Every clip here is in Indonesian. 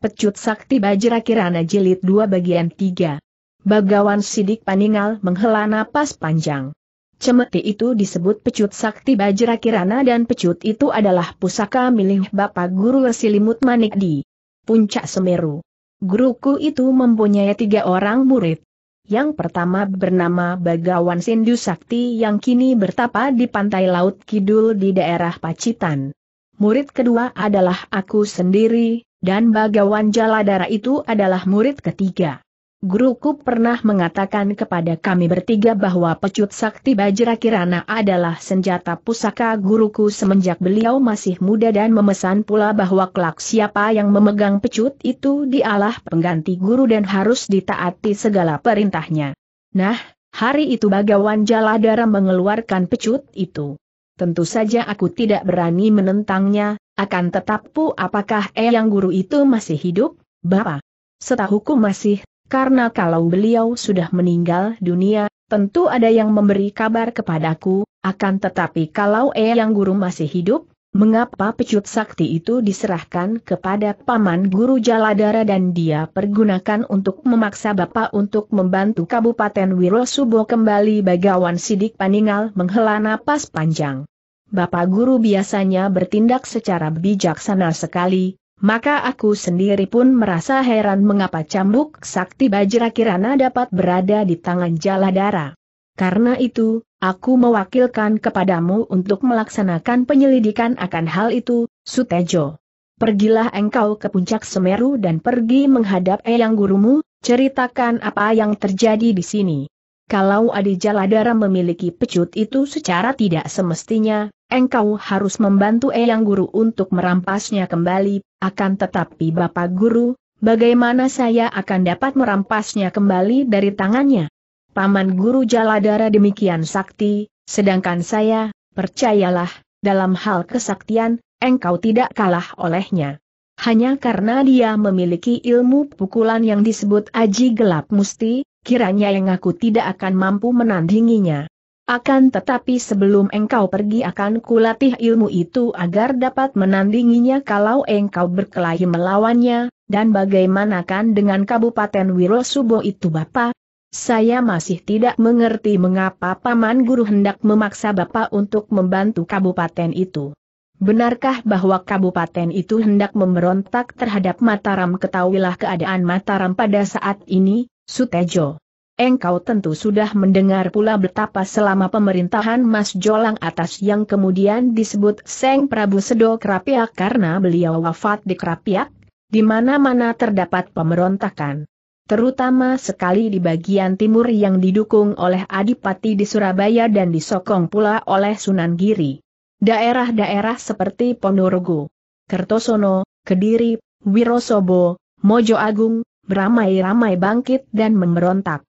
Pecut Sakti Bajra Kirana Jilid 2 Bagian 3 Bagawan Sidik Paningal menghela napas panjang. Cemeti itu disebut pecut Sakti Bajra Kirana dan pecut itu adalah pusaka milik Bapak Guru Silimut Manik di Puncak Semeru. Guruku itu mempunyai tiga orang murid. Yang pertama bernama Bagawan Sindu Sakti yang kini bertapa di pantai Laut Kidul di daerah Pacitan. Murid kedua adalah aku sendiri, dan Bagawan Jaladara itu adalah murid ketiga. Guruku pernah mengatakan kepada kami bertiga bahwa pecut sakti Bajra Kirana adalah senjata pusaka guruku semenjak beliau masih muda dan memesan pula bahwa kelak siapa yang memegang pecut itu dialah pengganti guru dan harus ditaati segala perintahnya. Nah, hari itu Bagawan Jaladara mengeluarkan pecut itu. Tentu saja aku tidak berani menentangnya, akan tetap pu. apakah Eyang Guru itu masih hidup, Bapak? Setahuku masih, karena kalau beliau sudah meninggal dunia, tentu ada yang memberi kabar kepadaku, akan tetapi kalau Eyang Guru masih hidup, mengapa pecut sakti itu diserahkan kepada Paman Guru Jaladara dan dia pergunakan untuk memaksa Bapak untuk membantu Kabupaten Wirosubo kembali bagawan sidik paningal menghela napas panjang. Bapak guru biasanya bertindak secara bijaksana sekali, maka aku sendiri pun merasa heran mengapa cambuk sakti Bajra Kirana dapat berada di tangan Jaladara. Karena itu, aku mewakilkan kepadamu untuk melaksanakan penyelidikan akan hal itu, Sutejo. Pergilah engkau ke puncak Semeru dan pergi menghadap Eyang gurumu, ceritakan apa yang terjadi di sini. Kalau Adi Jaladara memiliki pecut itu secara tidak semestinya, Engkau harus membantu Eyang Guru untuk merampasnya kembali, akan tetapi Bapak Guru, bagaimana saya akan dapat merampasnya kembali dari tangannya? Paman Guru Jaladara demikian sakti, sedangkan saya, percayalah, dalam hal kesaktian, engkau tidak kalah olehnya. Hanya karena dia memiliki ilmu pukulan yang disebut aji gelap musti, kiranya yang aku tidak akan mampu menandinginya. Akan tetapi sebelum engkau pergi akan kulatih ilmu itu agar dapat menandinginya kalau engkau berkelahi melawannya, dan bagaimanakan dengan Kabupaten Wirosubo itu Bapak? Saya masih tidak mengerti mengapa Paman Guru hendak memaksa Bapak untuk membantu kabupaten itu. Benarkah bahwa kabupaten itu hendak memberontak terhadap Mataram ketahuilah keadaan Mataram pada saat ini, Sutejo? Engkau tentu sudah mendengar pula betapa selama pemerintahan Mas Jolang atas yang kemudian disebut Seng Prabu Sedo Kerapiak karena beliau wafat di Kerapiak, di mana-mana terdapat pemberontakan. Terutama sekali di bagian timur yang didukung oleh Adipati di Surabaya dan disokong pula oleh Sunan Giri. Daerah-daerah seperti Ponorogo, Kertosono, Kediri, Wirosobo, Mojo Agung, beramai-ramai bangkit dan memberontak.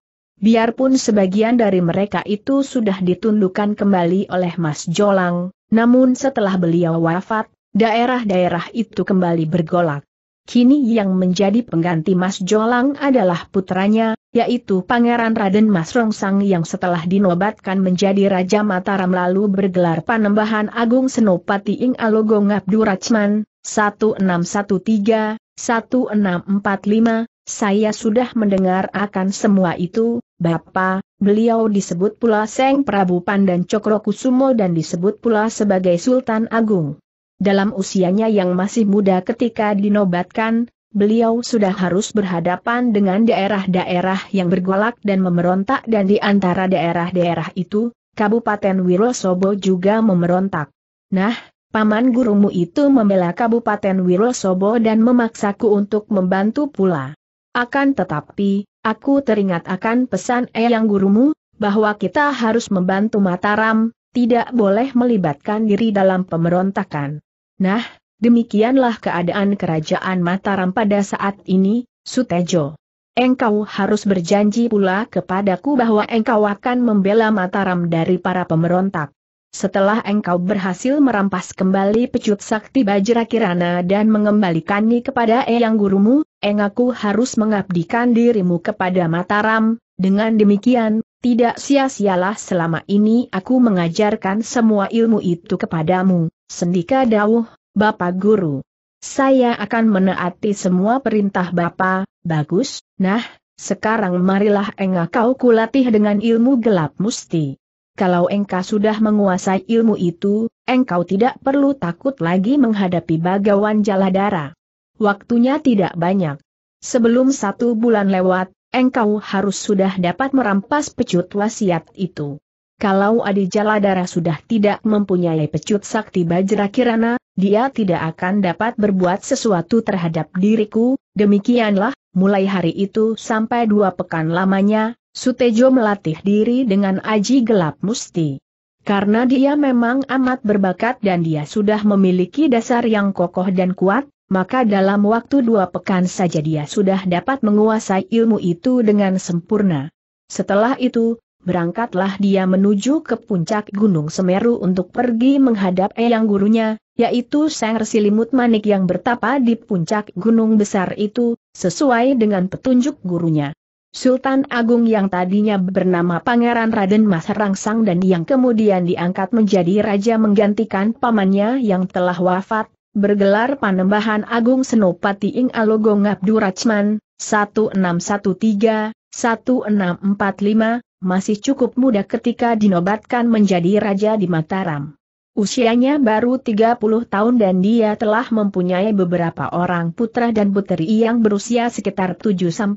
Biarpun sebagian dari mereka itu sudah ditundukkan kembali oleh Mas Jolang, namun setelah beliau wafat, daerah-daerah itu kembali bergolak. Kini yang menjadi pengganti Mas Jolang adalah putranya, yaitu Pangeran Raden Mas Rongsang yang setelah dinobatkan menjadi Raja Mataram lalu bergelar Panembahan Agung Senopati Ing Alogong Abdurrahman 1613, 1645, saya sudah mendengar akan semua itu, Bapak, beliau disebut pula Seng Prabu Pandan Cokrokusumo dan disebut pula sebagai Sultan Agung. Dalam usianya yang masih muda ketika dinobatkan, beliau sudah harus berhadapan dengan daerah-daerah yang bergolak dan memberontak dan di antara daerah-daerah itu, Kabupaten Wirosobo juga memberontak. Nah, paman gurumu itu membela Kabupaten Wirosobo dan memaksaku untuk membantu pula. Akan tetapi, aku teringat akan pesan Eyang Gurumu, bahwa kita harus membantu Mataram, tidak boleh melibatkan diri dalam pemberontakan. Nah, demikianlah keadaan kerajaan Mataram pada saat ini, Sutejo. Engkau harus berjanji pula kepadaku bahwa engkau akan membela Mataram dari para pemberontak. Setelah engkau berhasil merampas kembali pecut sakti Bajra Kirana dan mengembalikannya kepada Eyang Gurumu, Engaku harus mengabdikan dirimu kepada Mataram, dengan demikian, tidak sia-sialah selama ini aku mengajarkan semua ilmu itu kepadamu, Sendika Dawuh, Bapak Guru. Saya akan menaati semua perintah Bapak, bagus, nah, sekarang marilah engkau kulatih dengan ilmu gelap musti kalau engkau sudah menguasai ilmu itu, engkau tidak perlu takut lagi menghadapi bagawan jaladara. Waktunya tidak banyak. Sebelum satu bulan lewat, engkau harus sudah dapat merampas pecut wasiat itu. Kalau Adi Jaladara sudah tidak mempunyai pecut sakti Bajra Kirana, dia tidak akan dapat berbuat sesuatu terhadap diriku, demikianlah, mulai hari itu sampai dua pekan lamanya, Sutejo melatih diri dengan aji gelap musti. Karena dia memang amat berbakat dan dia sudah memiliki dasar yang kokoh dan kuat, maka dalam waktu dua pekan saja dia sudah dapat menguasai ilmu itu dengan sempurna. Setelah itu, berangkatlah dia menuju ke puncak Gunung Semeru untuk pergi menghadap eyang gurunya, yaitu Sangr Silimut Manik yang bertapa di puncak gunung besar itu, sesuai dengan petunjuk gurunya. Sultan Agung yang tadinya bernama Pangeran Raden Mas Rangsang dan yang kemudian diangkat menjadi raja menggantikan pamannya yang telah wafat, bergelar Panembahan Agung Senopati Ing Alogong Abdurrahman 1613-1645, masih cukup muda ketika dinobatkan menjadi raja di Mataram. Usianya baru 30 tahun dan dia telah mempunyai beberapa orang putra dan puteri yang berusia sekitar 7-10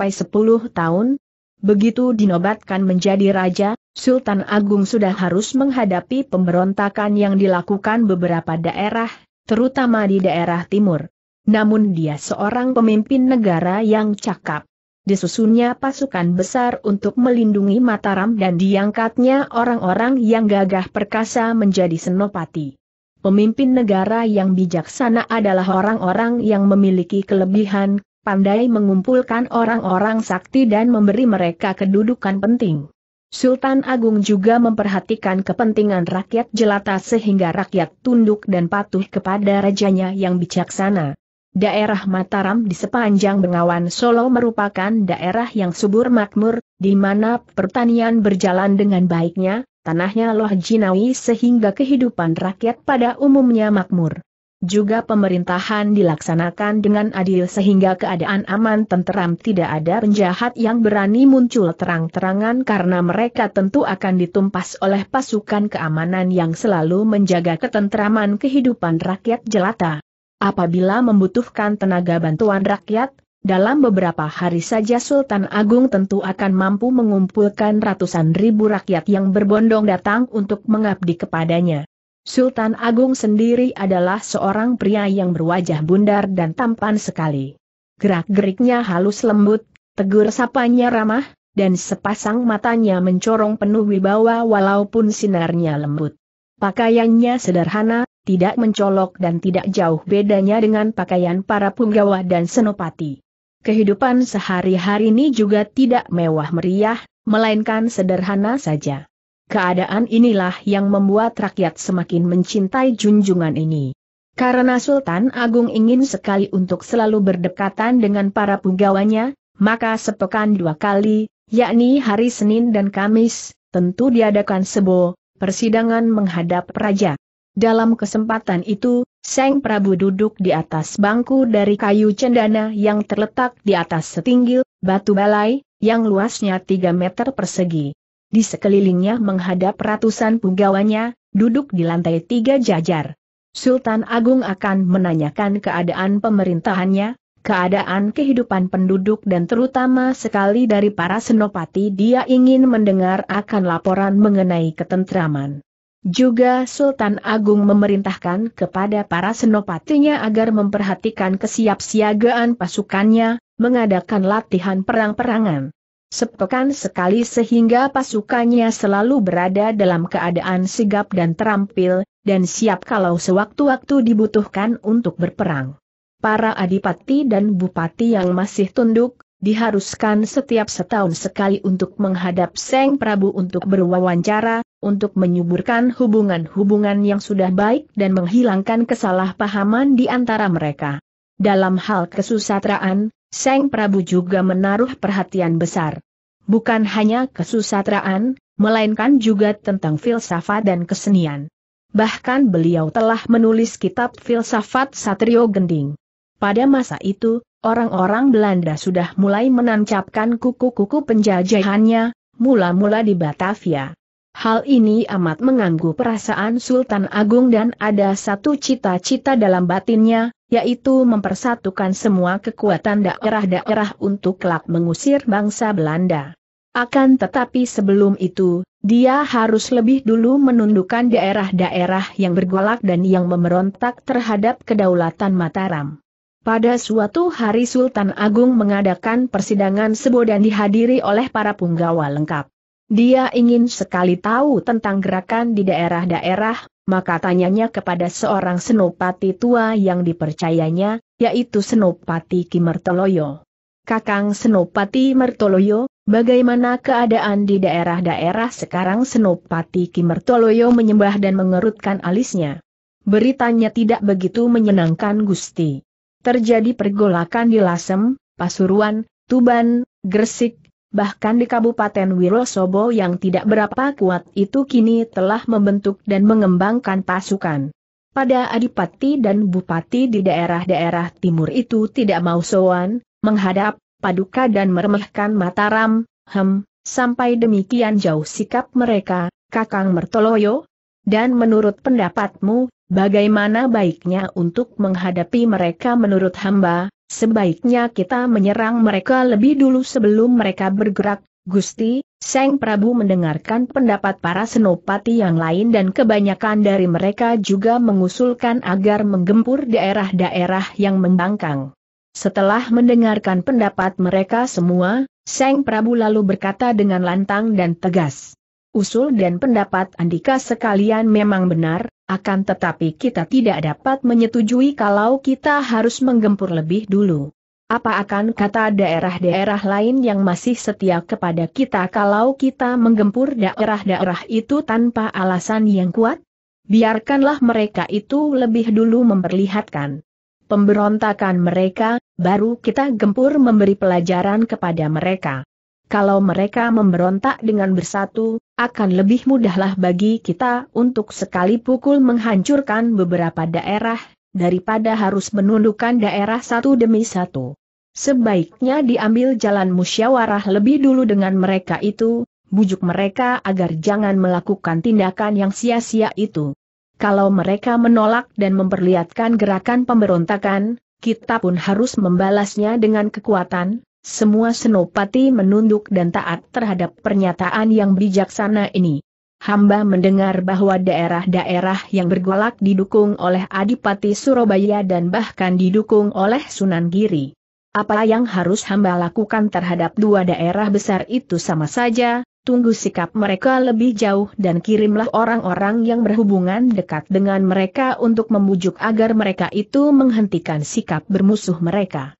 tahun. Begitu dinobatkan menjadi raja, Sultan Agung sudah harus menghadapi pemberontakan yang dilakukan beberapa daerah, terutama di daerah timur. Namun dia seorang pemimpin negara yang cakap disusunnya pasukan besar untuk melindungi Mataram dan diangkatnya orang-orang yang gagah perkasa menjadi senopati. Pemimpin negara yang bijaksana adalah orang-orang yang memiliki kelebihan, pandai mengumpulkan orang-orang sakti dan memberi mereka kedudukan penting. Sultan Agung juga memperhatikan kepentingan rakyat jelata sehingga rakyat tunduk dan patuh kepada rajanya yang bijaksana. Daerah Mataram di sepanjang Bengawan Solo merupakan daerah yang subur makmur, di mana pertanian berjalan dengan baiknya, tanahnya loh jinawi sehingga kehidupan rakyat pada umumnya makmur. Juga pemerintahan dilaksanakan dengan adil sehingga keadaan aman tenteram tidak ada penjahat yang berani muncul terang-terangan karena mereka tentu akan ditumpas oleh pasukan keamanan yang selalu menjaga ketentraman kehidupan rakyat jelata apabila membutuhkan tenaga bantuan rakyat, dalam beberapa hari saja Sultan Agung tentu akan mampu mengumpulkan ratusan ribu rakyat yang berbondong datang untuk mengabdi kepadanya. Sultan Agung sendiri adalah seorang pria yang berwajah bundar dan tampan sekali. Gerak-geriknya halus lembut, tegur sapanya ramah, dan sepasang matanya mencorong penuh wibawa walaupun sinarnya lembut. Pakaiannya sederhana, tidak mencolok dan tidak jauh bedanya dengan pakaian para punggawa dan senopati. Kehidupan sehari-hari ini juga tidak mewah meriah, melainkan sederhana saja. Keadaan inilah yang membuat rakyat semakin mencintai junjungan ini. Karena Sultan Agung ingin sekali untuk selalu berdekatan dengan para punggawanya, maka sepekan dua kali, yakni hari Senin dan Kamis, tentu diadakan sebo, persidangan menghadap raja. Dalam kesempatan itu, Seng Prabu duduk di atas bangku dari kayu cendana yang terletak di atas setinggil, batu balai, yang luasnya 3 meter persegi. Di sekelilingnya menghadap ratusan punggawanya, duduk di lantai tiga jajar. Sultan Agung akan menanyakan keadaan pemerintahannya, keadaan kehidupan penduduk dan terutama sekali dari para senopati dia ingin mendengar akan laporan mengenai ketentraman. Juga Sultan Agung memerintahkan kepada para senopatinya agar memperhatikan kesiapsiagaan pasukannya, mengadakan latihan perang-perangan. Sepekan sekali sehingga pasukannya selalu berada dalam keadaan sigap dan terampil, dan siap kalau sewaktu-waktu dibutuhkan untuk berperang. Para adipati dan bupati yang masih tunduk, diharuskan setiap setahun sekali untuk menghadap Seng Prabu untuk berwawancara, untuk menyuburkan hubungan-hubungan yang sudah baik dan menghilangkan kesalahpahaman di antara mereka. Dalam hal kesusatraan, Seng Prabu juga menaruh perhatian besar. Bukan hanya kesusatraan, melainkan juga tentang filsafat dan kesenian. Bahkan beliau telah menulis kitab filsafat Satrio Gending. Pada masa itu, Orang-orang Belanda sudah mulai menancapkan kuku-kuku penjajahannya, mula-mula di Batavia. Hal ini amat mengganggu perasaan Sultan Agung dan ada satu cita-cita dalam batinnya, yaitu mempersatukan semua kekuatan daerah-daerah untuk kelak mengusir bangsa Belanda. Akan tetapi sebelum itu, dia harus lebih dulu menundukkan daerah-daerah yang bergolak dan yang memberontak terhadap kedaulatan Mataram. Pada suatu hari Sultan Agung mengadakan persidangan sebo dan dihadiri oleh para punggawa lengkap. Dia ingin sekali tahu tentang gerakan di daerah-daerah, maka tanyanya kepada seorang senopati tua yang dipercayanya, yaitu Senopati Kimertoloyo. Kakang Senopati Mertoloyo, bagaimana keadaan di daerah-daerah sekarang Senopati Kimertoloyo menyembah dan mengerutkan alisnya. Beritanya tidak begitu menyenangkan Gusti terjadi pergolakan di Lasem, Pasuruan, Tuban, Gresik, bahkan di Kabupaten Wirosobo yang tidak berapa kuat itu kini telah membentuk dan mengembangkan pasukan. Pada adipati dan bupati di daerah-daerah timur itu tidak mau soan, menghadap, paduka dan meremehkan Mataram, Hem, sampai demikian jauh sikap mereka, Kakang Mertoloyo, dan menurut pendapatmu, bagaimana baiknya untuk menghadapi mereka menurut hamba, sebaiknya kita menyerang mereka lebih dulu sebelum mereka bergerak, Gusti, Seng Prabu mendengarkan pendapat para senopati yang lain dan kebanyakan dari mereka juga mengusulkan agar menggempur daerah-daerah yang membangkang. Setelah mendengarkan pendapat mereka semua, Seng Prabu lalu berkata dengan lantang dan tegas. Usul dan pendapat Andika sekalian memang benar, akan tetapi kita tidak dapat menyetujui kalau kita harus menggempur lebih dulu. Apa akan kata daerah-daerah lain yang masih setia kepada kita kalau kita menggempur daerah-daerah itu tanpa alasan yang kuat? Biarkanlah mereka itu lebih dulu memperlihatkan pemberontakan mereka, baru kita gempur memberi pelajaran kepada mereka. Kalau mereka memberontak dengan bersatu, akan lebih mudahlah bagi kita untuk sekali pukul menghancurkan beberapa daerah, daripada harus menundukkan daerah satu demi satu. Sebaiknya diambil jalan musyawarah lebih dulu dengan mereka itu, bujuk mereka agar jangan melakukan tindakan yang sia-sia itu. Kalau mereka menolak dan memperlihatkan gerakan pemberontakan, kita pun harus membalasnya dengan kekuatan, semua senopati menunduk dan taat terhadap pernyataan yang bijaksana ini. Hamba mendengar bahwa daerah-daerah yang bergolak didukung oleh Adipati Surabaya dan bahkan didukung oleh Sunan Giri. Apa yang harus hamba lakukan terhadap dua daerah besar itu sama saja, tunggu sikap mereka lebih jauh dan kirimlah orang-orang yang berhubungan dekat dengan mereka untuk membujuk agar mereka itu menghentikan sikap bermusuh mereka.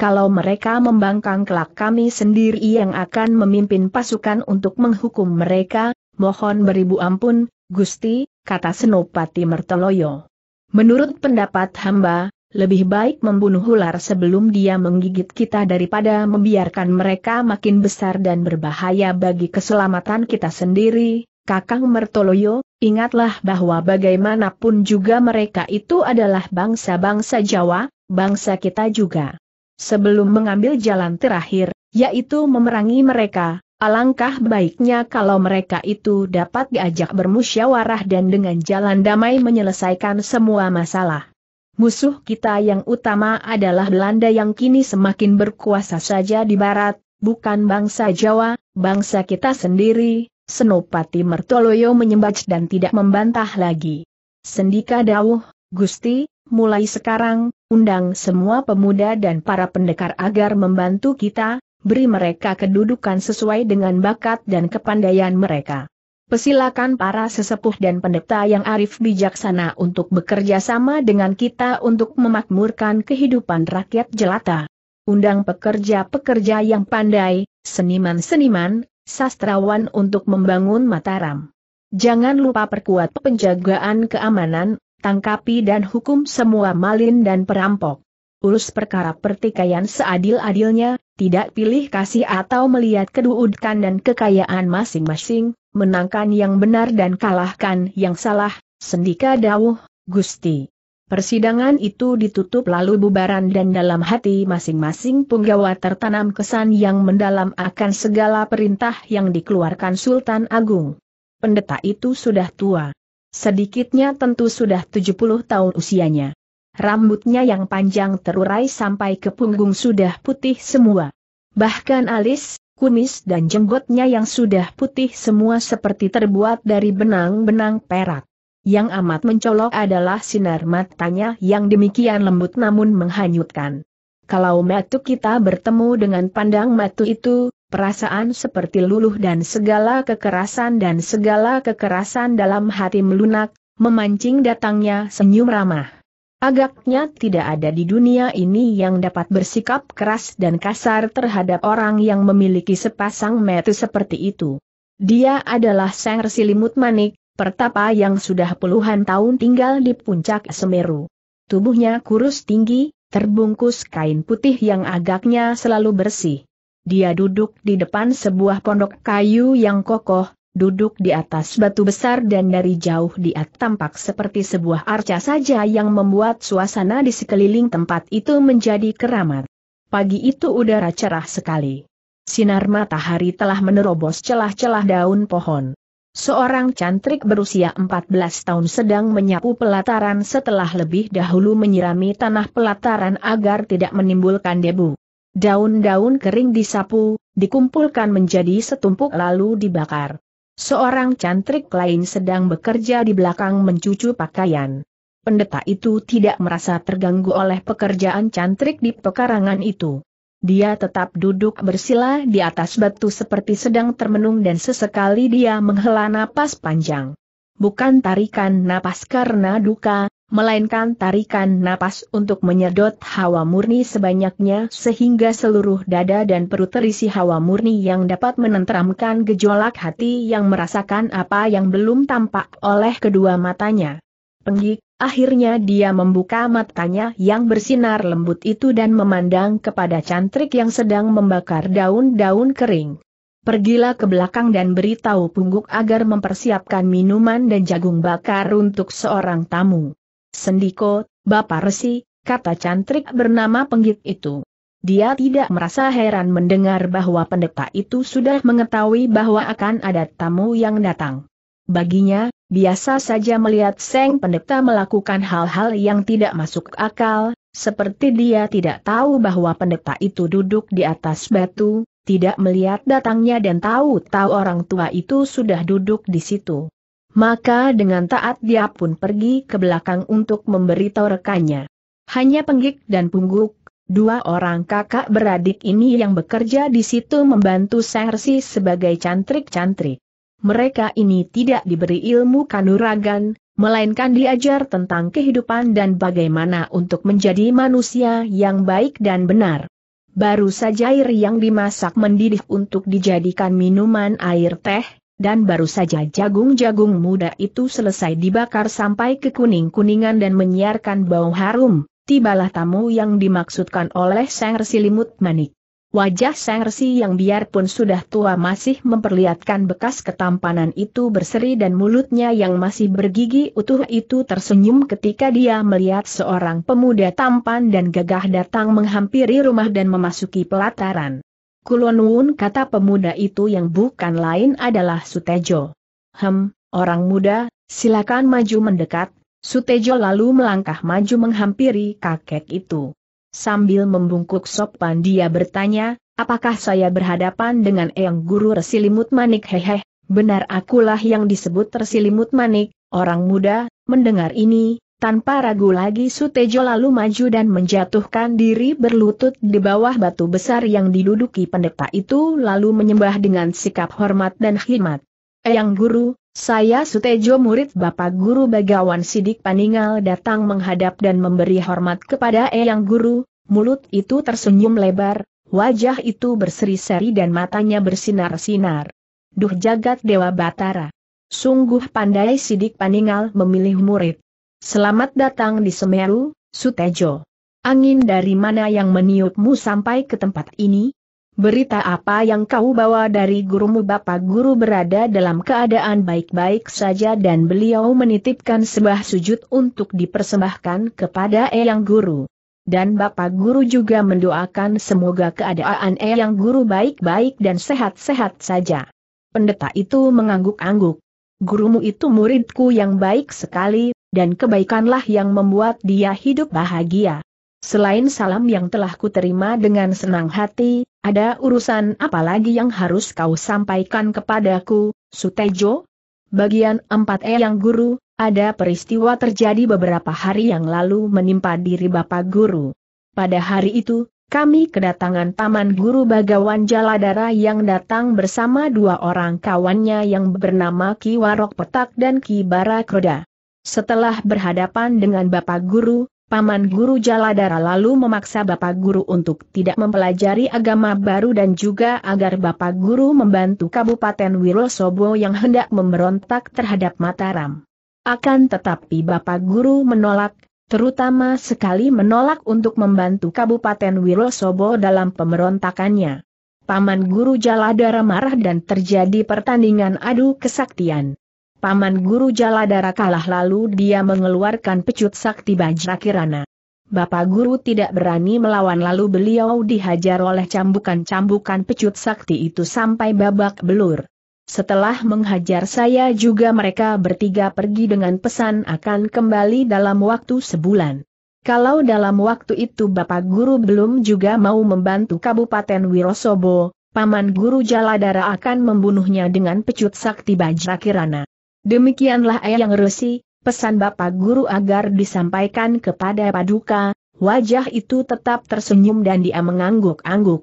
Kalau mereka membangkang kelak kami sendiri yang akan memimpin pasukan untuk menghukum mereka, mohon beribu ampun, Gusti, kata Senopati Merteloyo. Menurut pendapat hamba, lebih baik membunuh ular sebelum dia menggigit kita daripada membiarkan mereka makin besar dan berbahaya bagi keselamatan kita sendiri. Kakang Mertoloyo, ingatlah bahwa bagaimanapun juga mereka itu adalah bangsa-bangsa Jawa, bangsa kita juga sebelum mengambil jalan terakhir, yaitu memerangi mereka, alangkah baiknya kalau mereka itu dapat diajak bermusyawarah dan dengan jalan damai menyelesaikan semua masalah. Musuh kita yang utama adalah Belanda yang kini semakin berkuasa saja di barat, bukan bangsa Jawa, bangsa kita sendiri, Senopati Mertoloyo menyembah dan tidak membantah lagi. Sendika Dawuh, Gusti, mulai sekarang, undang semua pemuda dan para pendekar agar membantu kita, beri mereka kedudukan sesuai dengan bakat dan kepandaian mereka. Pesilakan para sesepuh dan pendeta yang arif bijaksana untuk bekerja sama dengan kita untuk memakmurkan kehidupan rakyat jelata. Undang pekerja-pekerja yang pandai, seniman-seniman, sastrawan untuk membangun Mataram. Jangan lupa perkuat penjagaan keamanan, tangkapi dan hukum semua malin dan perampok. Urus perkara pertikaian seadil-adilnya, tidak pilih kasih atau melihat kedudukan dan kekayaan masing-masing, menangkan yang benar dan kalahkan yang salah, sendika dawuh, gusti. Persidangan itu ditutup lalu bubaran dan dalam hati masing-masing punggawa tertanam kesan yang mendalam akan segala perintah yang dikeluarkan Sultan Agung. Pendeta itu sudah tua Sedikitnya tentu sudah 70 tahun usianya. Rambutnya yang panjang terurai sampai ke punggung sudah putih semua. Bahkan alis, kumis dan jenggotnya yang sudah putih semua seperti terbuat dari benang-benang perak. Yang amat mencolok adalah sinar matanya yang demikian lembut namun menghanyutkan. Kalau matu kita bertemu dengan pandang matu itu, perasaan seperti luluh dan segala kekerasan dan segala kekerasan dalam hati melunak, memancing datangnya senyum ramah. Agaknya tidak ada di dunia ini yang dapat bersikap keras dan kasar terhadap orang yang memiliki sepasang metu seperti itu. Dia adalah sang resi limut Manik, pertapa yang sudah puluhan tahun tinggal di puncak Semeru. Tubuhnya kurus tinggi, terbungkus kain putih yang agaknya selalu bersih. Dia duduk di depan sebuah pondok kayu yang kokoh, duduk di atas batu besar dan dari jauh dia tampak seperti sebuah arca saja yang membuat suasana di sekeliling tempat itu menjadi keramat. Pagi itu udara cerah sekali. Sinar matahari telah menerobos celah-celah daun pohon. Seorang cantrik berusia 14 tahun sedang menyapu pelataran setelah lebih dahulu menyirami tanah pelataran agar tidak menimbulkan debu. Daun-daun kering disapu, dikumpulkan menjadi setumpuk lalu dibakar. Seorang cantrik lain sedang bekerja di belakang mencucu pakaian. Pendeta itu tidak merasa terganggu oleh pekerjaan cantrik di pekarangan itu. Dia tetap duduk bersila di atas batu seperti sedang termenung dan sesekali dia menghela napas panjang. Bukan tarikan napas karena duka, melainkan tarikan napas untuk menyedot hawa murni sebanyaknya sehingga seluruh dada dan perut terisi hawa murni yang dapat menenteramkan gejolak hati yang merasakan apa yang belum tampak oleh kedua matanya. Penggik, akhirnya dia membuka matanya yang bersinar lembut itu dan memandang kepada cantrik yang sedang membakar daun-daun kering. Pergilah ke belakang dan beritahu pungguk agar mempersiapkan minuman dan jagung bakar untuk seorang tamu. Sendiko, Bapak Resi, kata cantrik bernama penggit itu. Dia tidak merasa heran mendengar bahwa pendeta itu sudah mengetahui bahwa akan ada tamu yang datang. Baginya, biasa saja melihat Seng Pendeta melakukan hal-hal yang tidak masuk akal, seperti dia tidak tahu bahwa pendeta itu duduk di atas batu, tidak melihat datangnya dan tahu-tahu orang tua itu sudah duduk di situ maka dengan taat dia pun pergi ke belakang untuk memberitahu rekannya. Hanya Penggik dan Pungguk, dua orang kakak beradik ini yang bekerja di situ membantu Sersi sebagai cantrik-cantrik. Mereka ini tidak diberi ilmu kanuragan, melainkan diajar tentang kehidupan dan bagaimana untuk menjadi manusia yang baik dan benar. Baru saja air yang dimasak mendidih untuk dijadikan minuman air teh, dan baru saja jagung-jagung muda itu selesai dibakar sampai ke kuning-kuningan dan menyiarkan bau harum, tibalah tamu yang dimaksudkan oleh Sang Resi Limut Manik. Wajah Sang Resi yang biarpun sudah tua masih memperlihatkan bekas ketampanan itu berseri dan mulutnya yang masih bergigi utuh itu tersenyum ketika dia melihat seorang pemuda tampan dan gagah datang menghampiri rumah dan memasuki pelataran. Kulonun kata pemuda itu yang bukan lain adalah Sutejo. Hem, orang muda, silakan maju mendekat, Sutejo lalu melangkah maju menghampiri kakek itu. Sambil membungkuk sopan dia bertanya, apakah saya berhadapan dengan Eyang Guru Resilimut Manik hehe, benar akulah yang disebut Resilimut Manik, orang muda, mendengar ini, tanpa ragu lagi Sutejo lalu maju dan menjatuhkan diri berlutut di bawah batu besar yang diduduki pendeta itu lalu menyembah dengan sikap hormat dan khidmat. Eyang Guru, saya Sutejo murid Bapak Guru Bagawan Sidik Paningal datang menghadap dan memberi hormat kepada Eyang Guru, mulut itu tersenyum lebar, wajah itu berseri-seri dan matanya bersinar-sinar. Duh jagat Dewa Batara. Sungguh pandai Sidik Paningal memilih murid. Selamat datang di Semeru, Sutejo. Angin dari mana yang meniupmu sampai ke tempat ini? Berita apa yang kau bawa dari gurumu Bapak Guru berada dalam keadaan baik-baik saja dan beliau menitipkan sebuah sujud untuk dipersembahkan kepada Eyang Guru. Dan Bapak Guru juga mendoakan semoga keadaan Eyang Guru baik-baik dan sehat-sehat saja. Pendeta itu mengangguk-angguk. Gurumu itu muridku yang baik sekali, dan kebaikanlah yang membuat dia hidup bahagia. Selain salam yang telah kuterima dengan senang hati, ada urusan apa lagi yang harus kau sampaikan kepadaku, Sutejo? Bagian 4E yang guru, ada peristiwa terjadi beberapa hari yang lalu menimpa diri Bapak Guru. Pada hari itu, kami kedatangan Taman Guru Bagawan Jaladara yang datang bersama dua orang kawannya yang bernama Ki Warok Petak dan Ki Barakroda. Setelah berhadapan dengan Bapak Guru, Paman Guru Jaladara lalu memaksa Bapak Guru untuk tidak mempelajari agama baru dan juga agar Bapak Guru membantu Kabupaten Wirosobo yang hendak memberontak terhadap Mataram. Akan tetapi Bapak Guru menolak, terutama sekali menolak untuk membantu Kabupaten Wirosobo dalam pemberontakannya. Paman Guru Jaladara marah dan terjadi pertandingan adu kesaktian. Paman Guru Jaladara kalah lalu dia mengeluarkan pecut sakti Bajrakirana. Bapak Guru tidak berani melawan lalu beliau dihajar oleh cambukan-cambukan pecut sakti itu sampai babak belur. Setelah menghajar saya juga mereka bertiga pergi dengan pesan akan kembali dalam waktu sebulan. Kalau dalam waktu itu Bapak Guru belum juga mau membantu Kabupaten Wirosobo, Paman Guru Jaladara akan membunuhnya dengan pecut sakti Bajrakirana. Demikianlah Eyang Resi, pesan Bapak Guru agar disampaikan kepada Paduka, wajah itu tetap tersenyum dan dia mengangguk-angguk.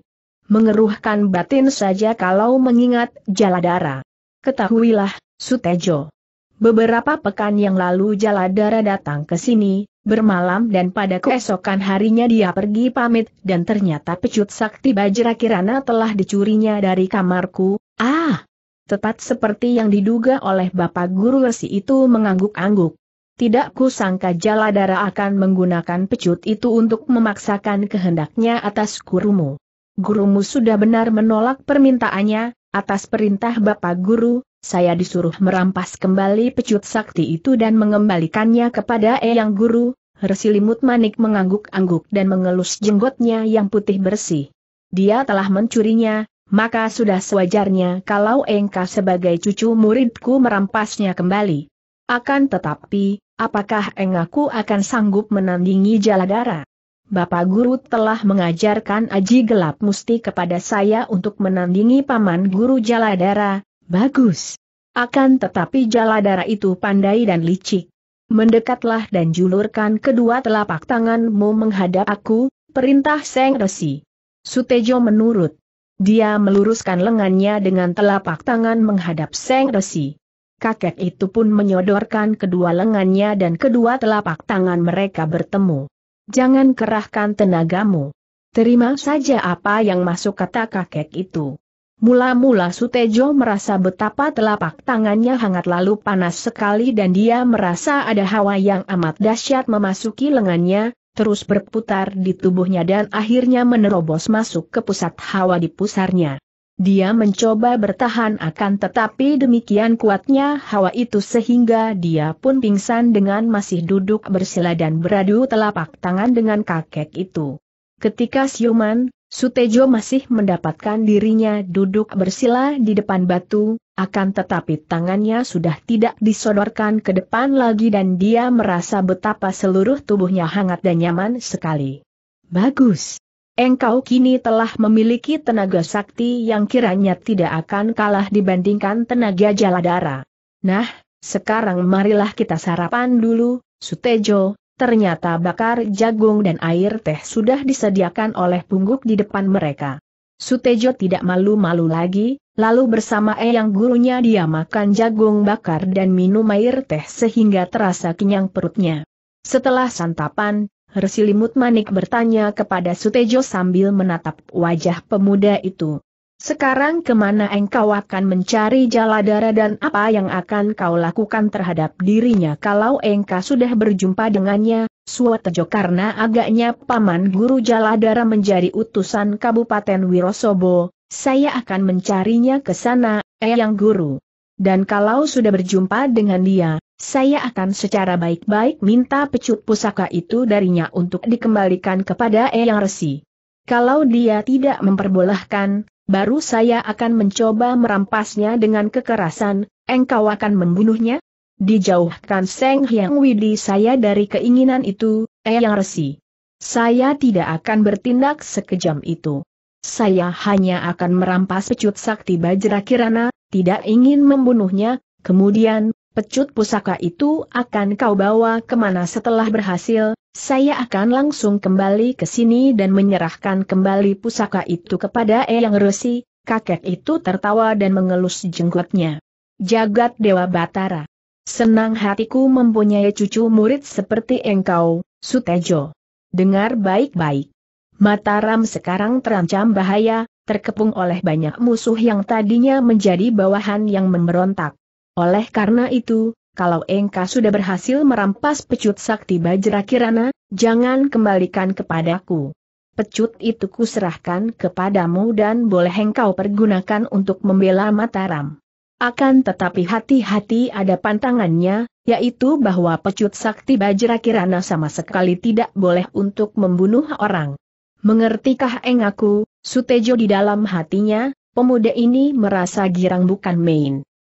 Mengeruhkan batin saja kalau mengingat Jaladara. Ketahuilah, Sutejo. Beberapa pekan yang lalu Jaladara datang ke sini, bermalam dan pada keesokan harinya dia pergi pamit dan ternyata pecut sakti Bajra Kirana telah dicurinya dari kamarku. Ah! Tepat seperti yang diduga oleh Bapak Guru Resi itu mengangguk-angguk. Tidak kusangka Jaladara akan menggunakan pecut itu untuk memaksakan kehendaknya atas gurumu. Gurumu sudah benar menolak permintaannya, atas perintah Bapak Guru, saya disuruh merampas kembali pecut sakti itu dan mengembalikannya kepada Eyang Guru, Resi Limut Manik mengangguk-angguk dan mengelus jenggotnya yang putih bersih. Dia telah mencurinya, maka sudah sewajarnya kalau engkau sebagai cucu muridku merampasnya kembali. Akan tetapi, apakah engkau akan sanggup menandingi Jaladara? Bapak Guru telah mengajarkan aji gelap musti kepada saya untuk menandingi Paman Guru Jaladara, bagus. Akan tetapi Jaladara itu pandai dan licik. Mendekatlah dan julurkan kedua telapak tanganmu menghadap aku, perintah Seng Resi. Sutejo menurut. Dia meluruskan lengannya dengan telapak tangan menghadap Seng Resi. Kakek itu pun menyodorkan kedua lengannya dan kedua telapak tangan mereka bertemu. Jangan kerahkan tenagamu. Terima saja apa yang masuk kata kakek itu. Mula-mula Sutejo merasa betapa telapak tangannya hangat lalu panas sekali dan dia merasa ada hawa yang amat dahsyat memasuki lengannya, terus berputar di tubuhnya dan akhirnya menerobos masuk ke pusat hawa di pusarnya. Dia mencoba bertahan akan tetapi demikian kuatnya hawa itu sehingga dia pun pingsan dengan masih duduk bersila dan beradu telapak tangan dengan kakek itu. Ketika siuman, Sutejo masih mendapatkan dirinya duduk bersila di depan batu, akan tetapi tangannya sudah tidak disodorkan ke depan lagi dan dia merasa betapa seluruh tubuhnya hangat dan nyaman sekali. Bagus. Engkau kini telah memiliki tenaga sakti yang kiranya tidak akan kalah dibandingkan tenaga jaladara. Nah, sekarang marilah kita sarapan dulu, Sutejo, ternyata bakar jagung dan air teh sudah disediakan oleh pungguk di depan mereka. Sutejo tidak malu-malu lagi, lalu bersama eyang gurunya dia makan jagung bakar dan minum air teh sehingga terasa kenyang perutnya. Setelah santapan, Limut Manik bertanya kepada Sutejo sambil menatap wajah pemuda itu. Sekarang kemana engkau akan mencari jaladara dan apa yang akan kau lakukan terhadap dirinya kalau engkau sudah berjumpa dengannya, Suwatejo karena agaknya Paman Guru Jaladara menjadi utusan Kabupaten Wirosobo, saya akan mencarinya ke sana, Eyang Guru. Dan kalau sudah berjumpa dengan dia, saya akan secara baik-baik minta pecut pusaka itu darinya untuk dikembalikan kepada Eyang Resi. Kalau dia tidak memperbolehkan, baru saya akan mencoba merampasnya dengan kekerasan, engkau akan membunuhnya? Dijauhkan Seng Hyang Widi saya dari keinginan itu, Eyang Resi. Saya tidak akan bertindak sekejam itu. Saya hanya akan merampas pecut sakti Bajra Kirana, tidak ingin membunuhnya, kemudian, pecut pusaka itu akan kau bawa kemana setelah berhasil, saya akan langsung kembali ke sini dan menyerahkan kembali pusaka itu kepada Eyang Resi, kakek itu tertawa dan mengelus jenggotnya. Jagat Dewa Batara. Senang hatiku mempunyai cucu murid seperti engkau, Sutejo. Dengar baik-baik. Mataram sekarang terancam bahaya, terkepung oleh banyak musuh yang tadinya menjadi bawahan yang memberontak. Oleh karena itu, kalau engkau sudah berhasil merampas pecut sakti Bajra Kirana, jangan kembalikan kepadaku. Pecut itu kuserahkan kepadamu dan boleh engkau pergunakan untuk membela Mataram. Akan tetapi hati-hati ada pantangannya, yaitu bahwa pecut sakti Bajra Kirana sama sekali tidak boleh untuk membunuh orang. Mengertikah engaku, Sutejo di dalam hatinya, pemuda ini merasa girang bukan main.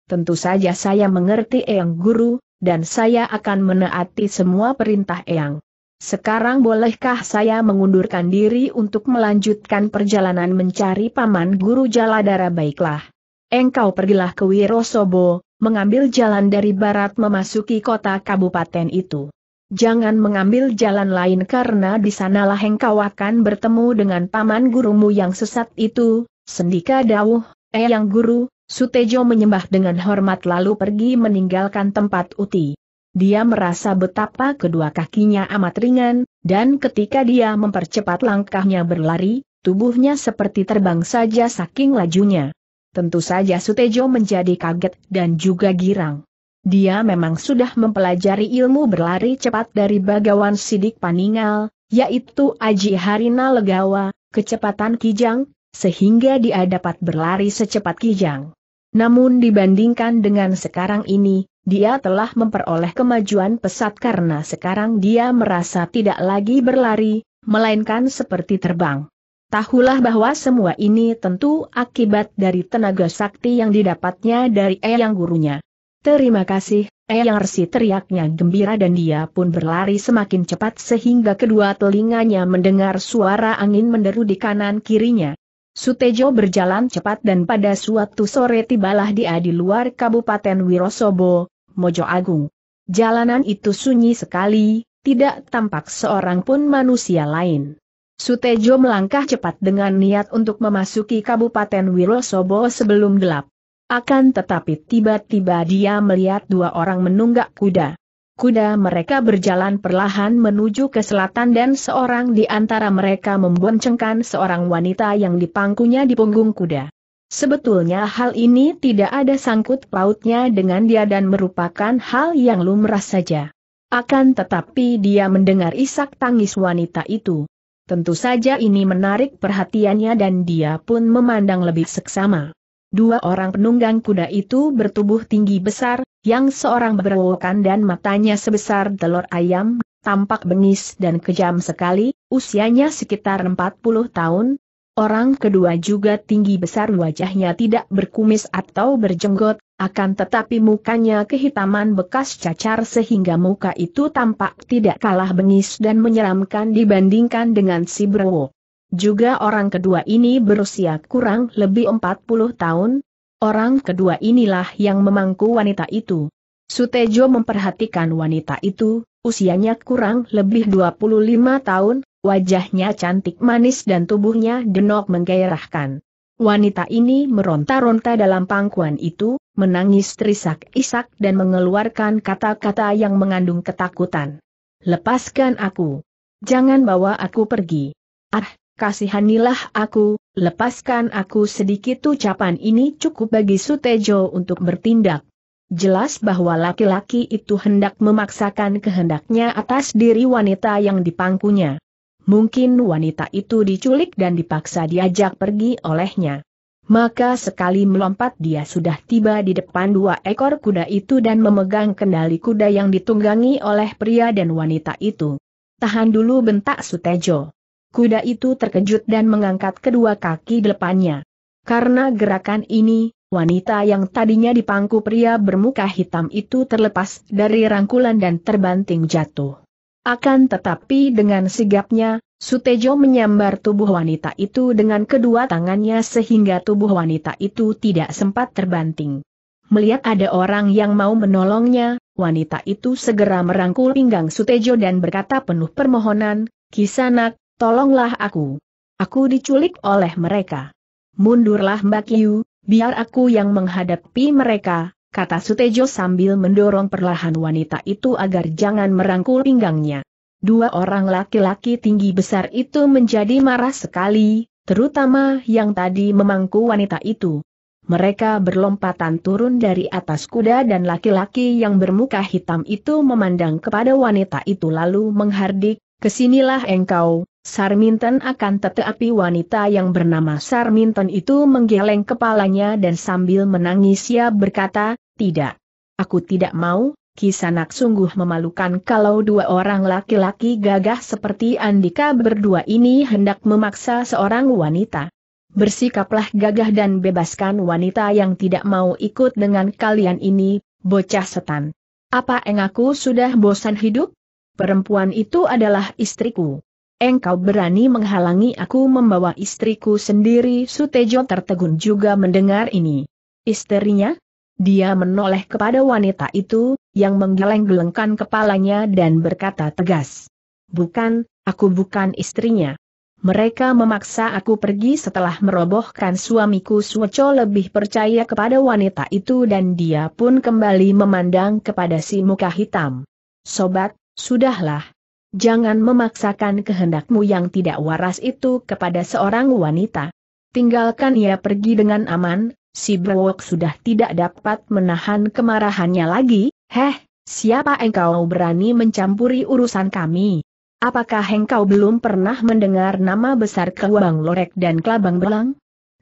Tentu saja saya mengerti Eyang Guru, dan saya akan menaati semua perintah Eyang. Sekarang bolehkah saya mengundurkan diri untuk melanjutkan perjalanan mencari Paman Guru Jaladara baiklah engkau pergilah ke Wirosobo, mengambil jalan dari barat memasuki kota kabupaten itu. Jangan mengambil jalan lain karena di sanalah engkau akan bertemu dengan paman gurumu yang sesat itu, Sendika Dawuh, Eyang eh, Guru, Sutejo menyembah dengan hormat lalu pergi meninggalkan tempat uti. Dia merasa betapa kedua kakinya amat ringan, dan ketika dia mempercepat langkahnya berlari, tubuhnya seperti terbang saja saking lajunya. Tentu saja Sutejo menjadi kaget dan juga girang. Dia memang sudah mempelajari ilmu berlari cepat dari bagawan sidik paningal, yaitu Aji Harina Legawa, kecepatan kijang, sehingga dia dapat berlari secepat kijang. Namun dibandingkan dengan sekarang ini, dia telah memperoleh kemajuan pesat karena sekarang dia merasa tidak lagi berlari, melainkan seperti terbang. Tahulah bahwa semua ini tentu akibat dari tenaga sakti yang didapatnya dari Eyang gurunya. Terima kasih, Eyang Resi teriaknya gembira dan dia pun berlari semakin cepat sehingga kedua telinganya mendengar suara angin menderu di kanan kirinya. Sutejo berjalan cepat dan pada suatu sore tibalah dia di luar Kabupaten Wirosobo, Mojo Agung. Jalanan itu sunyi sekali, tidak tampak seorang pun manusia lain. Sutejo melangkah cepat dengan niat untuk memasuki Kabupaten Wirosobo sebelum gelap. Akan tetapi tiba-tiba dia melihat dua orang menunggak kuda. Kuda mereka berjalan perlahan menuju ke selatan dan seorang di antara mereka memboncengkan seorang wanita yang dipangkunya di punggung kuda. Sebetulnya hal ini tidak ada sangkut pautnya dengan dia dan merupakan hal yang lumrah saja. Akan tetapi dia mendengar isak tangis wanita itu. Tentu saja ini menarik perhatiannya dan dia pun memandang lebih seksama. Dua orang penunggang kuda itu bertubuh tinggi besar, yang seorang berwokan dan matanya sebesar telur ayam, tampak bengis dan kejam sekali, usianya sekitar 40 tahun, Orang kedua juga tinggi besar wajahnya tidak berkumis atau berjenggot, akan tetapi mukanya kehitaman bekas cacar sehingga muka itu tampak tidak kalah bengis dan menyeramkan dibandingkan dengan si Browo. Juga orang kedua ini berusia kurang lebih 40 tahun, orang kedua inilah yang memangku wanita itu. Sutejo memperhatikan wanita itu, usianya kurang lebih 25 tahun, Wajahnya cantik manis dan tubuhnya denok menggairahkan. Wanita ini meronta-ronta dalam pangkuan itu, menangis terisak-isak dan mengeluarkan kata-kata yang mengandung ketakutan. Lepaskan aku. Jangan bawa aku pergi. Ah, kasihanilah aku, lepaskan aku sedikit ucapan ini cukup bagi Sutejo untuk bertindak. Jelas bahwa laki-laki itu hendak memaksakan kehendaknya atas diri wanita yang dipangkunya mungkin wanita itu diculik dan dipaksa diajak pergi olehnya. Maka sekali melompat dia sudah tiba di depan dua ekor kuda itu dan memegang kendali kuda yang ditunggangi oleh pria dan wanita itu. Tahan dulu bentak Sutejo. Kuda itu terkejut dan mengangkat kedua kaki depannya. Karena gerakan ini, wanita yang tadinya dipangku pria bermuka hitam itu terlepas dari rangkulan dan terbanting jatuh. Akan tetapi dengan sigapnya, Sutejo menyambar tubuh wanita itu dengan kedua tangannya sehingga tubuh wanita itu tidak sempat terbanting. Melihat ada orang yang mau menolongnya, wanita itu segera merangkul pinggang Sutejo dan berkata penuh permohonan, Kisanak, tolonglah aku. Aku diculik oleh mereka. Mundurlah Mbak Yu, biar aku yang menghadapi mereka, kata Sutejo sambil mendorong perlahan wanita itu agar jangan merangkul pinggangnya. Dua orang laki-laki tinggi besar itu menjadi marah sekali, terutama yang tadi memangku wanita itu. Mereka berlompatan turun dari atas kuda dan laki-laki yang bermuka hitam itu memandang kepada wanita itu lalu menghardik, kesinilah engkau, Sarminton akan tetapi wanita yang bernama Sarminton itu menggeleng kepalanya dan sambil menangis ia berkata, tidak. Aku tidak mau, Kisanak sungguh memalukan kalau dua orang laki-laki gagah seperti Andika berdua ini hendak memaksa seorang wanita. Bersikaplah gagah dan bebaskan wanita yang tidak mau ikut dengan kalian ini, bocah setan. Apa engaku sudah bosan hidup? Perempuan itu adalah istriku. Engkau berani menghalangi aku membawa istriku sendiri Sutejo tertegun juga mendengar ini. Istrinya? Dia menoleh kepada wanita itu, yang menggeleng-gelengkan kepalanya dan berkata tegas. Bukan, aku bukan istrinya. Mereka memaksa aku pergi setelah merobohkan suamiku Suoco lebih percaya kepada wanita itu dan dia pun kembali memandang kepada si muka hitam. Sobat, sudahlah. Jangan memaksakan kehendakmu yang tidak waras itu kepada seorang wanita. Tinggalkan ia pergi dengan aman, Si Brewok sudah tidak dapat menahan kemarahannya lagi, heh, siapa engkau berani mencampuri urusan kami? Apakah engkau belum pernah mendengar nama besar Kelabang Lorek dan Kelabang Belang?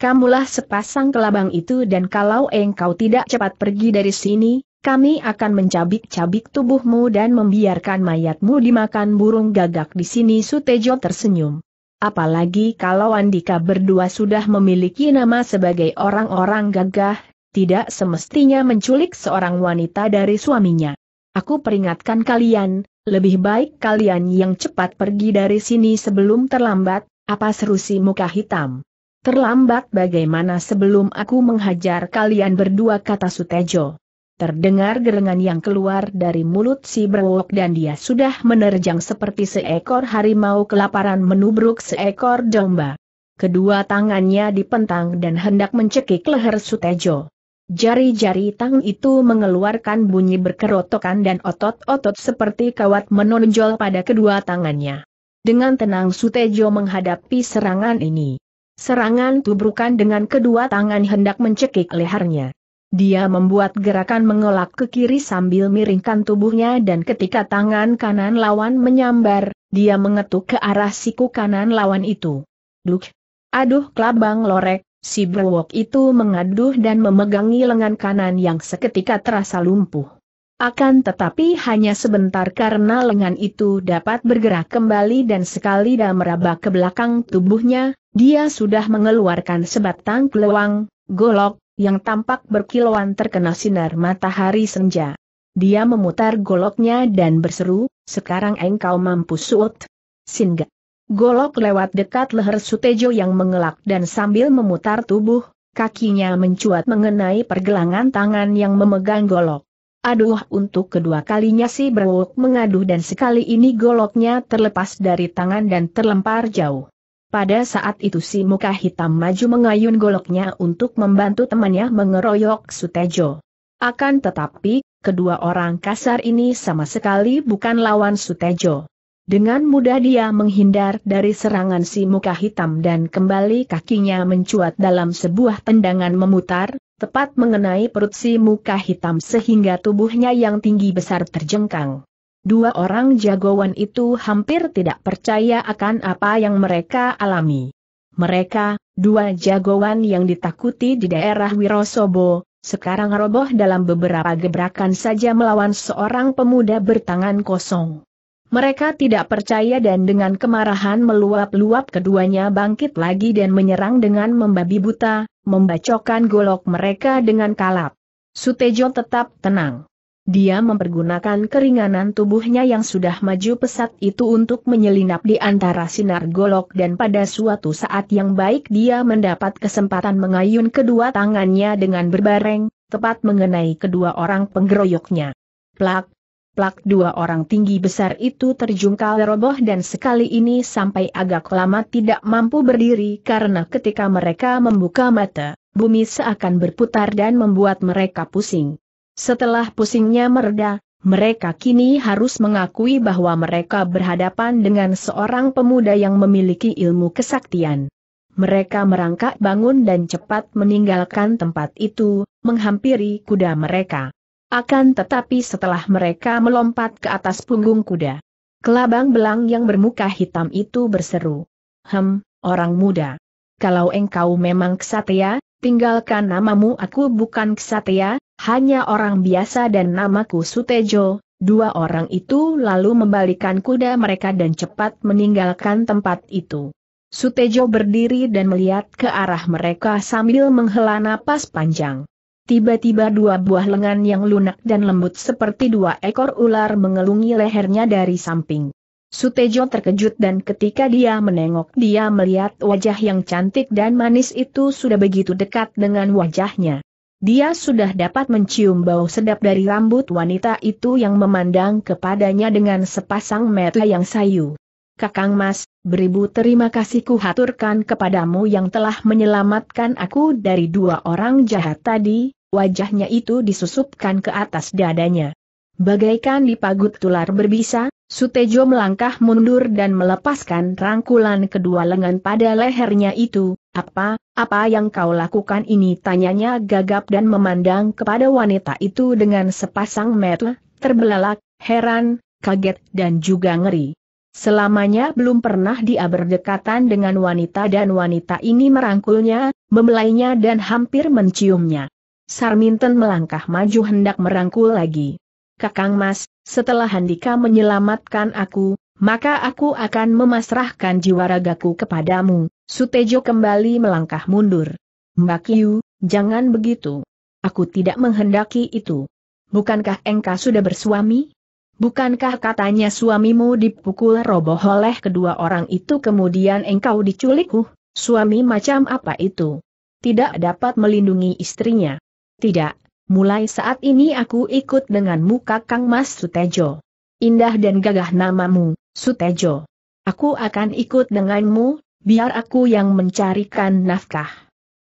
Kamulah sepasang kelabang itu dan kalau engkau tidak cepat pergi dari sini, kami akan mencabik-cabik tubuhmu dan membiarkan mayatmu dimakan burung gagak di sini Sutejo tersenyum. Apalagi kalau Andika berdua sudah memiliki nama sebagai orang-orang gagah, tidak semestinya menculik seorang wanita dari suaminya. Aku peringatkan kalian, lebih baik kalian yang cepat pergi dari sini sebelum terlambat, apa seru si muka hitam. Terlambat bagaimana sebelum aku menghajar kalian berdua kata Sutejo. Terdengar gerengan yang keluar dari mulut si berwok dan dia sudah menerjang seperti seekor harimau kelaparan menubruk seekor domba. Kedua tangannya dipentang dan hendak mencekik leher Sutejo. Jari-jari tang itu mengeluarkan bunyi berkerotokan dan otot-otot seperti kawat menonjol pada kedua tangannya. Dengan tenang Sutejo menghadapi serangan ini. Serangan tubrukan dengan kedua tangan hendak mencekik lehernya. Dia membuat gerakan mengelak ke kiri sambil miringkan tubuhnya dan ketika tangan kanan lawan menyambar, dia mengetuk ke arah siku kanan lawan itu. Duk! Aduh kelabang lorek, si brewok itu mengaduh dan memegangi lengan kanan yang seketika terasa lumpuh. Akan tetapi hanya sebentar karena lengan itu dapat bergerak kembali dan sekali dah meraba ke belakang tubuhnya, dia sudah mengeluarkan sebatang keluang, golok, yang tampak berkilauan terkena sinar matahari senja. Dia memutar goloknya dan berseru, sekarang engkau mampu suut. Singgah. Golok lewat dekat leher Sutejo yang mengelak dan sambil memutar tubuh, kakinya mencuat mengenai pergelangan tangan yang memegang golok. Aduh untuk kedua kalinya si berwok mengaduh dan sekali ini goloknya terlepas dari tangan dan terlempar jauh. Pada saat itu si muka hitam maju mengayun goloknya untuk membantu temannya mengeroyok Sutejo. Akan tetapi, kedua orang kasar ini sama sekali bukan lawan Sutejo. Dengan mudah dia menghindar dari serangan si muka hitam dan kembali kakinya mencuat dalam sebuah tendangan memutar, tepat mengenai perut si muka hitam sehingga tubuhnya yang tinggi besar terjengkang. Dua orang jagoan itu hampir tidak percaya akan apa yang mereka alami. Mereka, dua jagoan yang ditakuti di daerah Wirosobo, sekarang roboh dalam beberapa gebrakan saja melawan seorang pemuda bertangan kosong. Mereka tidak percaya dan dengan kemarahan meluap-luap keduanya bangkit lagi dan menyerang dengan membabi buta, membacokan golok mereka dengan kalap. Sutejo tetap tenang. Dia mempergunakan keringanan tubuhnya yang sudah maju pesat itu untuk menyelinap di antara sinar golok dan pada suatu saat yang baik dia mendapat kesempatan mengayun kedua tangannya dengan berbareng, tepat mengenai kedua orang penggeroyoknya. Plak, plak dua orang tinggi besar itu terjungkal roboh dan sekali ini sampai agak lama tidak mampu berdiri karena ketika mereka membuka mata, bumi seakan berputar dan membuat mereka pusing. Setelah pusingnya mereda, mereka kini harus mengakui bahwa mereka berhadapan dengan seorang pemuda yang memiliki ilmu kesaktian. Mereka merangkak bangun dan cepat meninggalkan tempat itu, menghampiri kuda mereka. Akan tetapi setelah mereka melompat ke atas punggung kuda, kelabang belang yang bermuka hitam itu berseru. Hem, orang muda. Kalau engkau memang kesatria, tinggalkan namamu aku bukan kesatria, hanya orang biasa dan namaku Sutejo, dua orang itu lalu membalikan kuda mereka dan cepat meninggalkan tempat itu. Sutejo berdiri dan melihat ke arah mereka sambil menghela napas panjang. Tiba-tiba dua buah lengan yang lunak dan lembut seperti dua ekor ular mengelungi lehernya dari samping. Sutejo terkejut dan ketika dia menengok dia melihat wajah yang cantik dan manis itu sudah begitu dekat dengan wajahnya. Dia sudah dapat mencium bau sedap dari rambut wanita itu yang memandang kepadanya dengan sepasang mata yang sayu. Kakang Mas, beribu terima kasih haturkan kepadamu yang telah menyelamatkan aku dari dua orang jahat tadi, wajahnya itu disusupkan ke atas dadanya. Bagaikan dipagut tular berbisa, Sutejo melangkah mundur dan melepaskan rangkulan kedua lengan pada lehernya itu. Apa, apa yang kau lakukan ini tanyanya gagap dan memandang kepada wanita itu dengan sepasang mata, terbelalak, heran, kaget dan juga ngeri. Selamanya belum pernah dia berdekatan dengan wanita dan wanita ini merangkulnya, memelainya dan hampir menciumnya. Sarminten melangkah maju hendak merangkul lagi. Kakang Mas, setelah Handika menyelamatkan aku, maka aku akan memasrahkan jiwa ragaku kepadamu. Sutejo kembali melangkah mundur. Mbak Yu, jangan begitu. Aku tidak menghendaki itu. Bukankah engkau sudah bersuami? Bukankah katanya suamimu dipukul roboh oleh kedua orang itu kemudian engkau diculik? Huh, suami macam apa itu? Tidak dapat melindungi istrinya. Tidak, mulai saat ini aku ikut denganmu kakang Mas Sutejo. Indah dan gagah namamu, Sutejo. Aku akan ikut denganmu, biar aku yang mencarikan nafkah.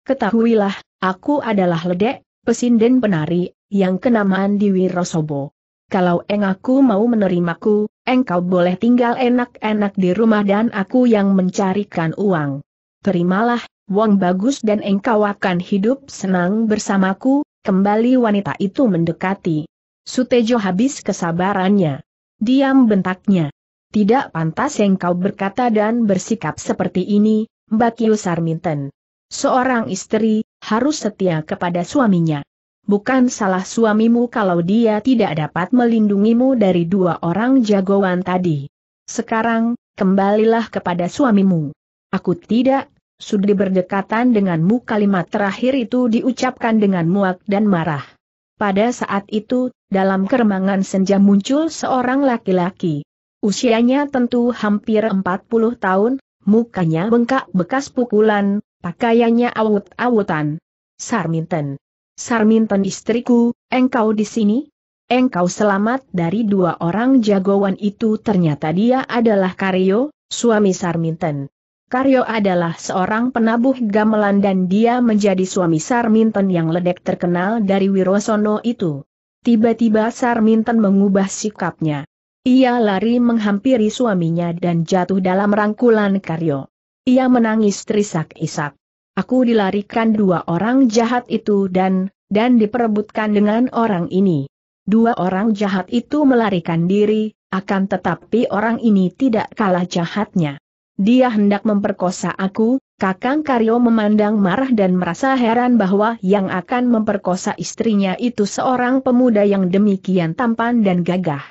Ketahuilah, aku adalah ledek, pesinden penari, yang kenamaan di Wirosobo. Kalau eng mau menerimaku, engkau boleh tinggal enak-enak di rumah dan aku yang mencarikan uang. Terimalah, uang bagus dan engkau akan hidup senang bersamaku, Kembali wanita itu mendekati. Sutejo habis kesabarannya. Diam bentaknya. Tidak pantas engkau berkata dan bersikap seperti ini, Mbak Yu Sarminten. Seorang istri, harus setia kepada suaminya. Bukan salah suamimu kalau dia tidak dapat melindungimu dari dua orang jagoan tadi. Sekarang, kembalilah kepada suamimu. Aku tidak sudah berdekatan denganmu kalimat terakhir itu diucapkan dengan muak dan marah. Pada saat itu, dalam keremangan senja muncul seorang laki-laki. Usianya tentu hampir 40 tahun, mukanya bengkak bekas pukulan, pakaiannya awut-awutan. Sarminten. Sarminten istriku, engkau di sini? Engkau selamat dari dua orang jagoan itu ternyata dia adalah Karyo, suami Sarminten. Karyo adalah seorang penabuh gamelan dan dia menjadi suami Sarminten yang ledek terkenal dari Wirosono itu. Tiba-tiba Sarminten mengubah sikapnya. Ia lari menghampiri suaminya dan jatuh dalam rangkulan Karyo. Ia menangis terisak-isak. Aku dilarikan dua orang jahat itu dan, dan diperebutkan dengan orang ini. Dua orang jahat itu melarikan diri, akan tetapi orang ini tidak kalah jahatnya dia hendak memperkosa aku, Kakang Karyo memandang marah dan merasa heran bahwa yang akan memperkosa istrinya itu seorang pemuda yang demikian tampan dan gagah.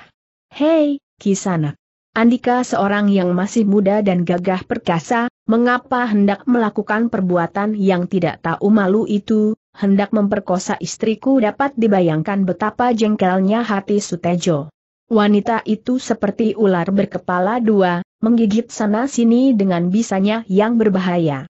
Hei, Kisanak! Andika seorang yang masih muda dan gagah perkasa, mengapa hendak melakukan perbuatan yang tidak tahu malu itu, hendak memperkosa istriku dapat dibayangkan betapa jengkelnya hati Sutejo. Wanita itu seperti ular berkepala dua, menggigit sana-sini dengan bisanya yang berbahaya.